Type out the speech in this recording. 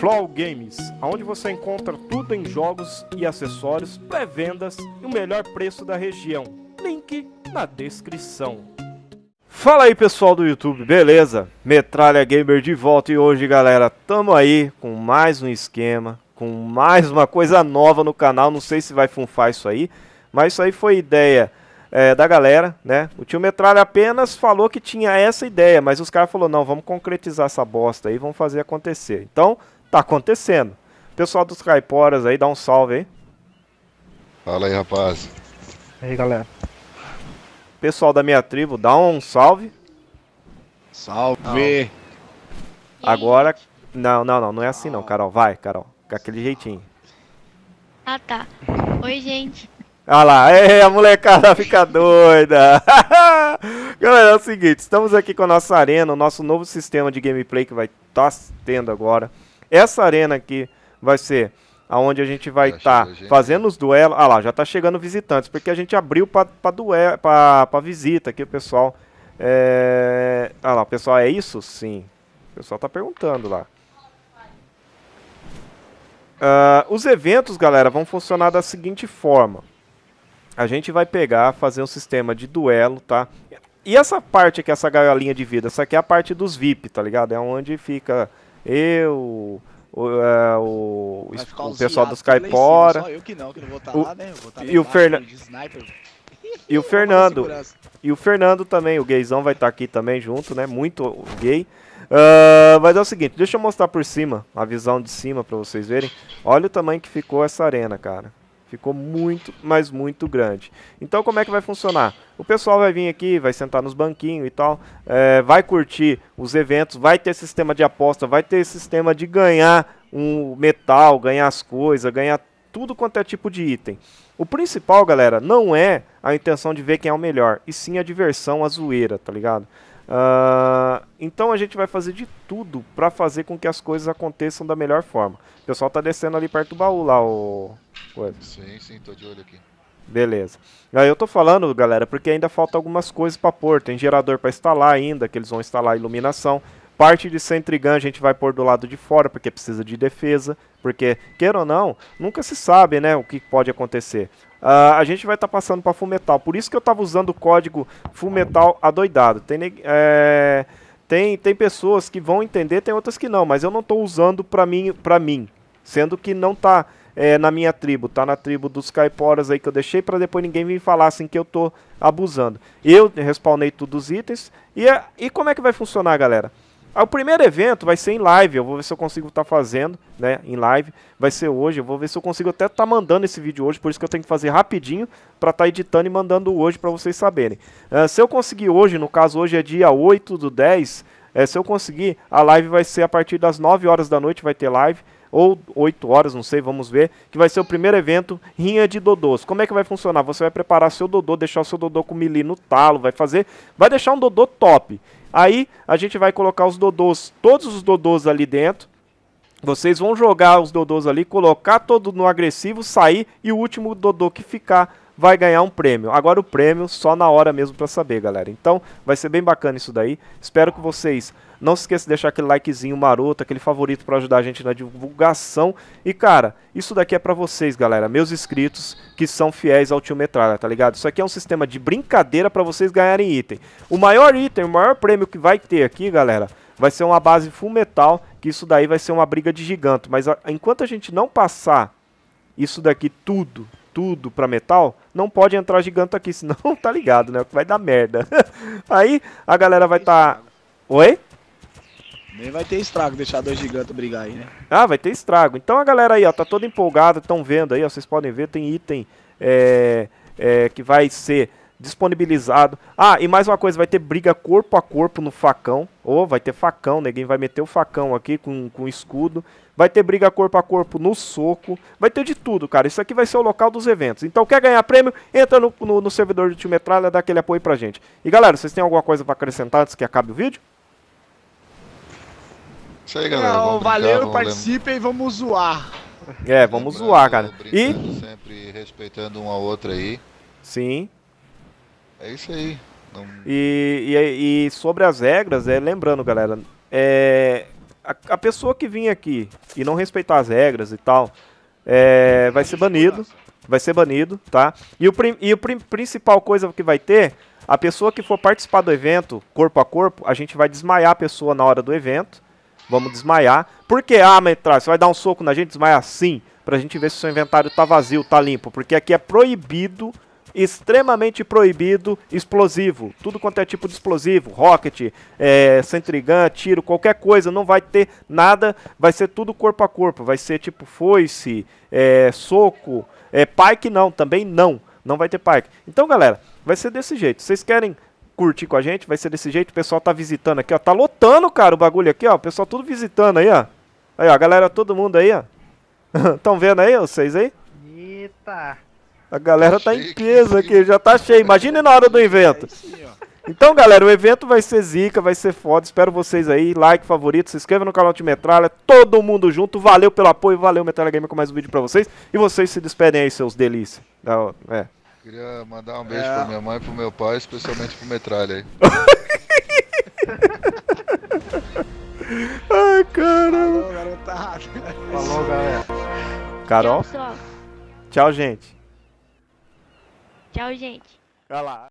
Flow Games, aonde você encontra tudo em jogos e acessórios, pré-vendas e o melhor preço da região. Link na descrição. Fala aí pessoal do YouTube, beleza? Metralha Gamer de volta e hoje galera, tamo aí com mais um esquema, com mais uma coisa nova no canal, não sei se vai funfar isso aí, mas isso aí foi ideia é, da galera, né? O tio Metralha apenas falou que tinha essa ideia, mas os caras falaram, não, vamos concretizar essa bosta aí, vamos fazer acontecer. Então, tá acontecendo. Pessoal dos Caiporas aí, dá um salve aí. Fala aí, rapaz. E aí, galera. Pessoal da minha tribo, dá um salve. Salve! Agora. Não, não, não, não é assim não, Carol. Vai, Carol. Com aquele jeitinho. Ah, tá. Oi, gente. Olha lá, é, a molecada fica doida. Galera, é o seguinte, estamos aqui com a nossa arena, o nosso novo sistema de gameplay que vai estar tá tendo agora. Essa arena aqui vai ser aonde a gente vai estar tá, tá fazendo os duelos. Ah lá, já está chegando visitantes, porque a gente abriu para duelo, para visita aqui o pessoal. É... Ah lá, pessoal, é isso? Sim. O pessoal está perguntando lá. Uh, os eventos, galera, vão funcionar da seguinte forma a gente vai pegar, fazer um sistema de duelo, tá? E essa parte aqui, essa galinha de vida, essa aqui é a parte dos VIP, tá ligado? É onde fica eu, o, é, o, o pessoal dos Caipora. eu que não, que não vou estar tá lá, né? Tá e, o Fernan... e o Fernando. E o Fernando também, o gaysão vai estar tá aqui também junto, né? Muito gay. Uh, mas é o seguinte, deixa eu mostrar por cima, a visão de cima para vocês verem. Olha o tamanho que ficou essa arena, cara. Ficou muito, mas muito grande. Então como é que vai funcionar? O pessoal vai vir aqui, vai sentar nos banquinhos e tal, é, vai curtir os eventos, vai ter sistema de aposta, vai ter sistema de ganhar um metal, ganhar as coisas, ganhar tudo quanto é tipo de item. O principal, galera, não é a intenção de ver quem é o melhor, e sim a diversão, a zoeira, tá ligado? Uh, então a gente vai fazer de tudo para fazer com que as coisas aconteçam da melhor forma. O pessoal tá descendo ali perto do baú lá, o coisas. Sim, sim, tô de olho aqui. Beleza. Aí eu tô falando, galera, porque ainda falta algumas coisas para pôr. Tem gerador para instalar ainda, que eles vão instalar iluminação. Parte de centrigun a gente vai pôr do lado de fora, porque precisa de defesa. Porque, queira ou não, nunca se sabe, né, o que pode acontecer. Uh, a gente vai estar tá passando para fumetal. Por isso que eu tava usando o código fumetal adoidado. Tem, é, tem, tem pessoas que vão entender, tem outras que não. Mas eu não tô usando pra mim, pra mim sendo que não tá é, na minha tribo, tá na tribo dos caiporas aí que eu deixei para depois ninguém vir falar assim que eu tô abusando. Eu respawnei todos os itens. E, e como é que vai funcionar, galera? Ah, o primeiro evento vai ser em live, eu vou ver se eu consigo estar tá fazendo, né, em live. Vai ser hoje, eu vou ver se eu consigo até estar tá mandando esse vídeo hoje, por isso que eu tenho que fazer rapidinho para estar tá editando e mandando hoje para vocês saberem. Uh, se eu conseguir hoje, no caso hoje é dia 8 do 10, é, se eu conseguir, a live vai ser a partir das 9 horas da noite, vai ter live ou 8 horas, não sei, vamos ver, que vai ser o primeiro evento Rinha de Dodôs. Como é que vai funcionar? Você vai preparar seu Dodô, deixar o seu Dodô com melee no talo, vai fazer, vai deixar um Dodô top. Aí a gente vai colocar os Dodôs, todos os Dodôs ali dentro, vocês vão jogar os Dodôs ali, colocar todo no agressivo, sair e o último Dodô que ficar vai ganhar um prêmio. Agora o prêmio só na hora mesmo para saber, galera. Então vai ser bem bacana isso daí. Espero que vocês não se esqueçam de deixar aquele likezinho maroto, aquele favorito para ajudar a gente na divulgação. E cara, isso daqui é para vocês, galera, meus inscritos que são fiéis ao Tio Metralha, tá ligado? Isso aqui é um sistema de brincadeira para vocês ganharem item. O maior item, o maior prêmio que vai ter aqui, galera, vai ser uma base full metal, que isso daí vai ser uma briga de gigante, mas a, enquanto a gente não passar isso daqui tudo, tudo para metal, não pode entrar giganto aqui, senão tá ligado, né? Vai dar merda. Aí a galera vai tá... Oi? Nem vai ter estrago deixar dois gigantes brigar aí, né? Ah, vai ter estrago. Então a galera aí, ó, tá toda empolgada, estão vendo aí, ó, vocês podem ver, tem item é, é, que vai ser disponibilizado. Ah, e mais uma coisa, vai ter briga corpo a corpo no facão. Ou oh, vai ter facão, ninguém vai meter o facão aqui com, com escudo. Vai ter briga corpo a corpo no soco. Vai ter de tudo, cara. Isso aqui vai ser o local dos eventos. Então, quer ganhar prêmio? Entra no, no, no servidor do Tio Metralha, dá aquele apoio pra gente. E galera, vocês têm alguma coisa para acrescentar antes que acabe o vídeo? Isso aí, galera. Não, valeu, brincar, participem, vamos zoar. É, vamos zoar, cara. E sempre respeitando um ao outro aí. Sim. É isso aí. Não... E, e, e, sobre as regras, é, lembrando, galera, é, a, a, pessoa que vir aqui e não respeitar as regras e tal, é, vai ser banido. Vai ser banido, tá? E o, e o principal coisa que vai ter, a pessoa que for participar do evento, corpo a corpo, a gente vai desmaiar a pessoa na hora do evento. Vamos desmaiar. Por que, ah, Metral, você vai dar um soco na gente desmaiar? Sim, pra gente ver se o seu inventário tá vazio, tá limpo. Porque aqui é proibido extremamente proibido explosivo. Tudo quanto é tipo de explosivo, rocket, é, centrigun, tiro, qualquer coisa, não vai ter nada, vai ser tudo corpo a corpo, vai ser tipo foice, é, soco, é, pike não, também não, não vai ter pike. Então galera, vai ser desse jeito, vocês querem curtir com a gente, vai ser desse jeito, o pessoal tá visitando aqui, ó, tá lotando cara o bagulho aqui, ó, o pessoal tudo visitando aí, ó. Aí ó, galera, todo mundo aí, ó. Estão vendo aí, vocês aí? Eita! A galera tá, tá em peso aqui, já tá cheio. Imagina na hora do evento. É então, galera, o evento vai ser zica, vai ser foda. Espero vocês aí. Like, favorito, se inscreva no canal de Metralha. Todo mundo junto. Valeu pelo apoio, valeu Metralha Gamer com mais um vídeo pra vocês. E vocês se despedem aí, seus delícias. Da... É. Queria mandar um beijo é. pra minha mãe pro meu pai, especialmente pro Metralha aí. Ai, caramba. Falou, galera. Falou, galera. Carol? Tchau, gente. Tchau, gente. Vai lá.